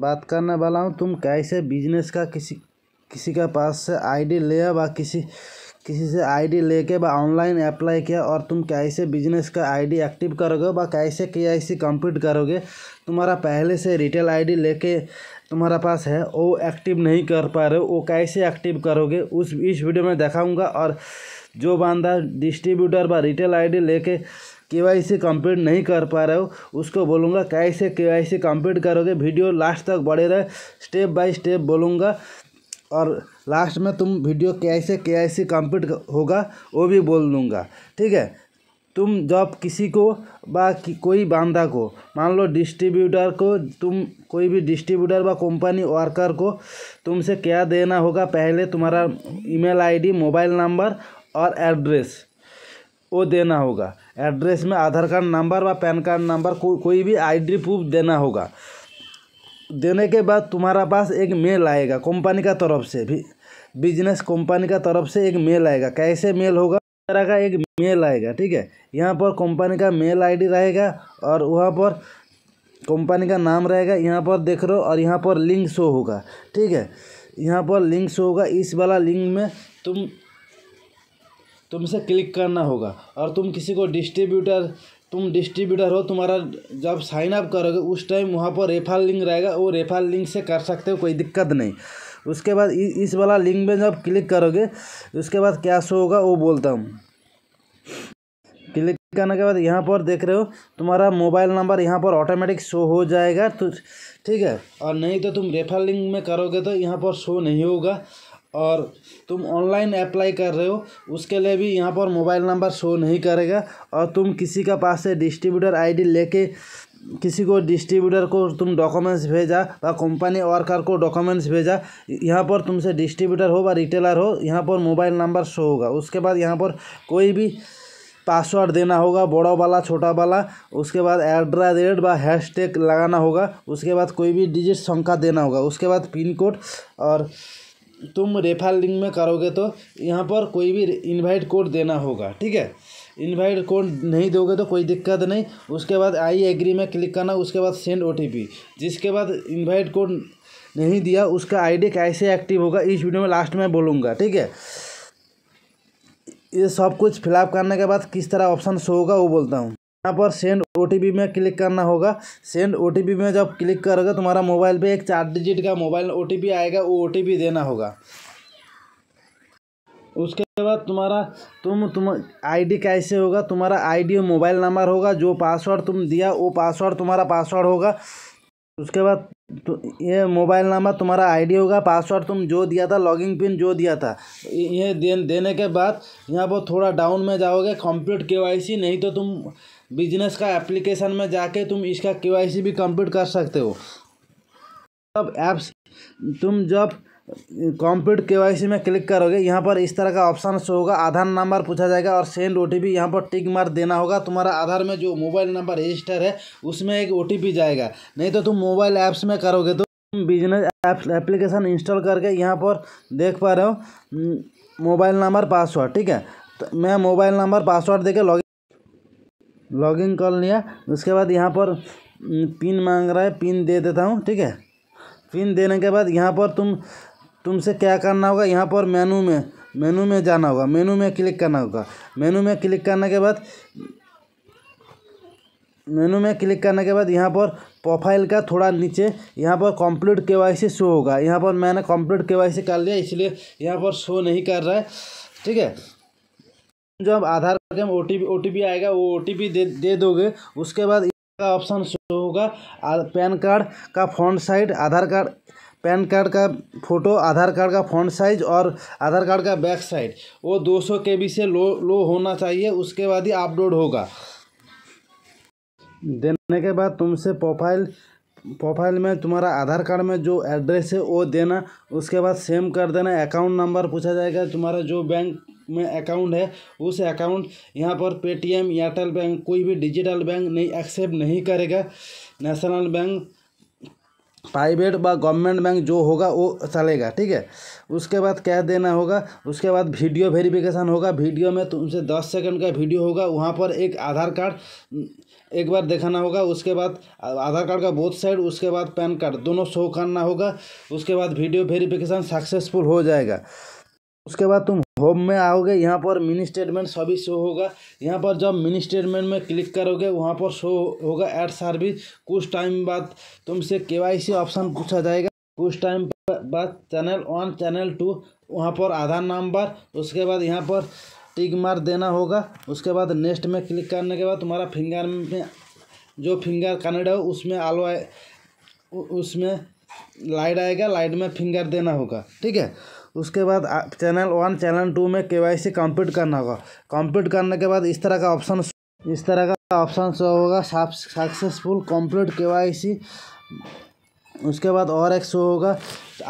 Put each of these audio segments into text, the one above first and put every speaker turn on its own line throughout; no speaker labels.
बात करने वाला हूँ तुम कैसे बिजनेस का किसी किसी के पास से आईडी लिया व किसी किसी से आईडी लेके व ऑनलाइन अप्लाई किया और तुम कैसे बिजनेस का आईडी एक्टिव करोगे व कैसे केआईसी कंप्लीट करोगे तुम्हारा पहले से रिटेल आईडी लेके तुम्हारा पास है वो एक्टिव नहीं कर पा रहे हो वो कैसे एक्टिव करोगे उस इस वीडियो में दिखाऊंगा और जो बंदा डिस्ट्रीब्यूटर व रिटेल आईडी लेके केवाईसी कंप्लीट नहीं कर पा रहे हो उसको बोलूँगा कैसे केवाईसी कंप्लीट करोगे वीडियो लास्ट तक बढ़े रहे स्टेप बाय स्टेप बोलूँगा और लास्ट में तुम वीडियो कैसे केआईसी कंप्लीट होगा वो भी बोल दूँगा ठीक है तुम जब किसी को बा कि कोई बांदा को मान लो डिस्ट्रीब्यूटर को तुम कोई भी डिस्ट्रीब्यूटर व कंपनी वर्कर को तुमसे क्या देना होगा पहले तुम्हारा ईमेल आईडी मोबाइल नंबर और एड्रेस वो देना होगा एड्रेस में आधार कार्ड नंबर व पैन कार्ड नंबर को, कोई भी आईडी प्रूफ देना होगा देने के बाद तुम्हारा पास एक मेल आएगा कंपनी का तरफ से भी बिजनेस कंपनी का तरफ से एक मेल आएगा कैसे मेल होगा तरह का एक मेल आएगा ठीक है यहाँ पर कंपनी का मेल आईडी रहेगा और वहाँ पर कंपनी का नाम रहेगा यहाँ पर देख रहे हो और यहाँ पर लिंक शो होगा ठीक है यहाँ पर लिंक शो होगा इस वाला लिंक में तुम तुम इसे क्लिक करना होगा और तुम किसी को डिस्ट्रीब्यूटर तुम डिस्ट्रीब्यूटर हो तुम्हारा जब साइन अप करोगे उस टाइम वहाँ पर रेफर लिंक रहेगा वो रेफर लिंक से कर सकते हो कोई दिक्कत नहीं उसके बाद इस वाला लिंक में जब क्लिक करोगे उसके बाद क्या शो होगा वो बोलता हूँ क्लिक करने के बाद यहाँ पर देख रहे हो तुम्हारा मोबाइल नंबर यहाँ पर ऑटोमेटिक शो हो जाएगा तो ठीक है और नहीं तो तुम रेफर लिंक में करोगे तो यहाँ पर शो नहीं होगा और तुम ऑनलाइन अप्लाई कर रहे हो उसके लिए भी यहाँ पर मोबाइल नंबर शो नहीं करेगा और तुम किसी का पास से डिस्ट्रीब्यूटर आईडी लेके किसी को डिस्ट्रीब्यूटर को तुम डॉक्यूमेंट्स भेजा व कंपनी वर्कर को डॉक्यूमेंट्स भेजा यहाँ पर तुमसे डिस्ट्रीब्यूटर हो व रिटेलर हो यहाँ पर मोबाइल नंबर शो होगा उसके बाद यहाँ पर कोई भी पासवर्ड देना होगा बड़ा वाला छोटा वाला उसके बाद एड्रा द रेट व हैश टैग लगाना होगा उसके बाद कोई भी डिजिट संख्या देना होगा उसके बाद पिन कोड और तुम रेफर लिंक में करोगे तो यहाँ पर कोई भी इनवाइट कोड देना होगा ठीक है इनवाइट कोड नहीं दोगे तो कोई दिक्कत नहीं उसके बाद आई एग्री में क्लिक करना उसके बाद सेंड ओ जिसके बाद इनवाइट कोड नहीं दिया उसका आईडी कैसे एक्टिव होगा इस वीडियो में लास्ट में बोलूँगा ठीक है ये सब कुछ फिलअप करने के बाद किस तरह ऑप्शन शो होगा वो बोलता हूँ यहाँ पर सेंड ओ में क्लिक करना होगा सेंड ओ में जब क्लिक करोगे तुम्हारा मोबाइल पे एक चार डिजिट का मोबाइल ओ आएगा वो ओ देना होगा उसके बाद तुम्हारा तुम तुम आईडी कैसे होगा तुम्हारा आईडी डी मोबाइल नंबर होगा जो पासवर्ड तुम दिया वो पासवर्ड तुम्हारा पासवर्ड होगा उसके बाद तो ये मोबाइल नंबर तुम्हारा आईडी होगा पासवर्ड तुम जो दिया था लॉगिंग पिन जो दिया था ये देने के बाद यहाँ पर थोड़ा डाउन में जाओगे कंप्लीट केवाईसी नहीं तो तुम बिजनेस का एप्लीकेशन में जाके तुम इसका के भी कंप्लीट कर सकते हो तब ऐप्स तुम जब कंप्लीट के में क्लिक करोगे यहाँ पर इस तरह का ऑप्शन शो होगा आधार नंबर पूछा जाएगा और सेंड ओ टी पी यहाँ पर टिक मार देना होगा तुम्हारा आधार में जो मोबाइल नंबर रजिस्टर है उसमें एक ओ टी पी जाएगा नहीं तो तुम मोबाइल ऐप्स में करोगे तो बिजनेस ऐप्स एप्लीकेशन इंस्टॉल करके यहाँ पर देख पा रहे हो मोबाइल नंबर पासवर्ड ठीक है तो मैं मोबाइल नंबर पासवर्ड देकर लॉग लॉगिन कर लिया उसके बाद यहाँ पर पिन मांग रहा है पिन दे देता हूँ ठीक है पिन देने के बाद यहाँ पर तुम तुमसे क्या करना होगा यहाँ पर मेनू में मेनू में जाना होगा मेनू में क्लिक करना होगा मेनू में क्लिक करने के बाद मेनू में क्लिक करने के बाद यहाँ पर प्रोफाइल का थोड़ा नीचे यहाँ पर कंप्लीट केवाईसी शो होगा यहाँ पर मैंने कंप्लीट केवाईसी कर लिया इसलिए यहाँ पर शो नहीं कर रहा है ठीक है जो आधार करते हैं ओ टी आएगा वो ओ टी दे दे दोगे उसके बाद का ऑप्शन शो होगा पैन कार्ड का front side Aadhaar card PAN card का फोटो आधार कार्ड का फ्रंट साइज और आधार कार्ड का बैक साइड वो दो सौ के से लो लो होना चाहिए उसके बाद ही अपलोड होगा देने के बाद तुमसे प्रोफाइल प्रोफाइल में तुम्हारा आधार कार्ड में जो एड्रेस है वो देना उसके बाद सेम कर देना अकाउंट नंबर पूछा जाएगा तुम्हारा जो बैंक में अकाउंट है उस अकाउंट यहाँ पर पेटीएम एयरटेल बैंक कोई भी डिजिटल बैंक नहीं एक्सेप्ट नहीं करेगा नेशनल बैंक प्राइवेट व गवर्नमेंट बैंक जो होगा वो चलेगा ठीक है उसके बाद कैश देना होगा उसके बाद वीडियो वेरिफिकेशन होगा वीडियो में तुमसे दस सेकंड का वीडियो होगा वहाँ पर एक आधार कार्ड एक बार दिखाना होगा उसके बाद आधार कार्ड का बोथ साइड उसके बाद पैन कार्ड दोनों शो करना होगा उसके बाद वीडियो वेरिफिकेशन सक्सेसफुल हो जाएगा उसके बाद तुम होम में आओगे यहाँ पर मिनी स्टेटमेंट सभी शो होगा यहाँ पर जब मिनी स्टेटमेंट में क्लिक करोगे वहाँ पर शो होगा एड सर्विस कुछ टाइम बाद तुमसे के ऑप्शन पूछा जाएगा कुछ टाइम बाद चैनल वन चैनल टू वहाँ पर आधार नंबर उसके बाद यहाँ पर टिक मार देना होगा उसके बाद नेक्स्ट में क्लिक करने के बाद तुम्हारा फिंगर में जो फिंगर कनेक्ट है उसमें आलो उसमें लाइट आएगा लाइट में फिंगर देना होगा ठीक है उसके बाद चैनल वन चैनल टू में के वाई सी कंप्लीट करना होगा कंप्लीट करने के बाद इस तरह का ऑप्शन इस तरह का ऑप्शन शो होगा successful complete K Y C उसके बाद और एक शो होगा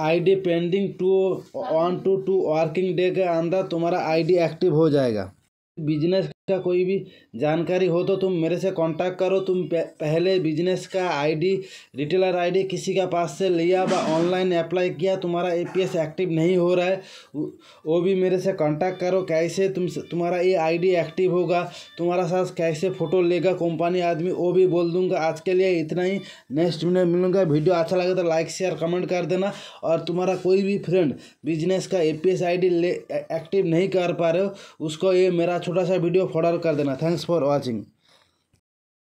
ID pending two one to two working day के अंदर तुम्हारा आईडी एक्टिव हो जाएगा बिजनेस का कोई भी जानकारी हो तो तुम मेरे से कांटेक्ट करो तुम पहले बिजनेस का आईडी रिटेलर आईडी किसी का पास से लिया व ऑनलाइन अप्लाई किया तुम्हारा एपीएस एक्टिव नहीं हो रहा है वो भी मेरे से कांटेक्ट करो कैसे तुम तुम्हारा ये आईडी एक्टिव होगा तुम्हारा साथ कैसे फ़ोटो लेगा कंपनी आदमी वो भी बोल दूँगा आज के लिए इतना ही नेक्स्ट वीडियो मिलूँगा वीडियो अच्छा लगे तो लाइक शेयर कमेंट कर देना और तुम्हारा कोई भी फ्रेंड बिजनेस का ए पी ले एक्टिव नहीं कर पा रहे हो उसको ये मेरा छोटा सा वीडियो ऑर्डर कर देना थैंक्स फॉर वॉचिंग